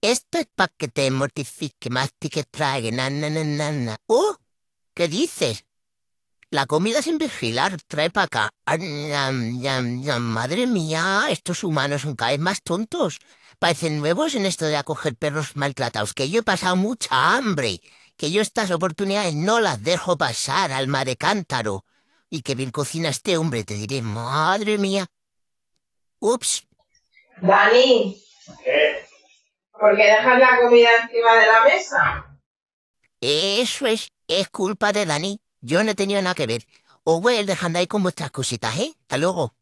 Esto es para que te mortifique, más trague, na, na, na, ¡Oh! ¿Qué dices? La comida sin vigilar, trae para acá. madre mía, estos humanos son cada vez más tontos. Parecen nuevos en esto de acoger perros maltratados, que yo he pasado mucha hambre, que yo estas oportunidades no las dejo pasar, alma de cántaro. Y que bien cocina este hombre, te diré, madre mía. Ups. Dani. ¿Qué? ¿Por qué dejas la comida encima de la mesa. Eso es, es culpa de Dani. Yo no he tenido nada que ver. Os voy a ir dejando ahí con vuestras cositas, ¿eh? Hasta luego.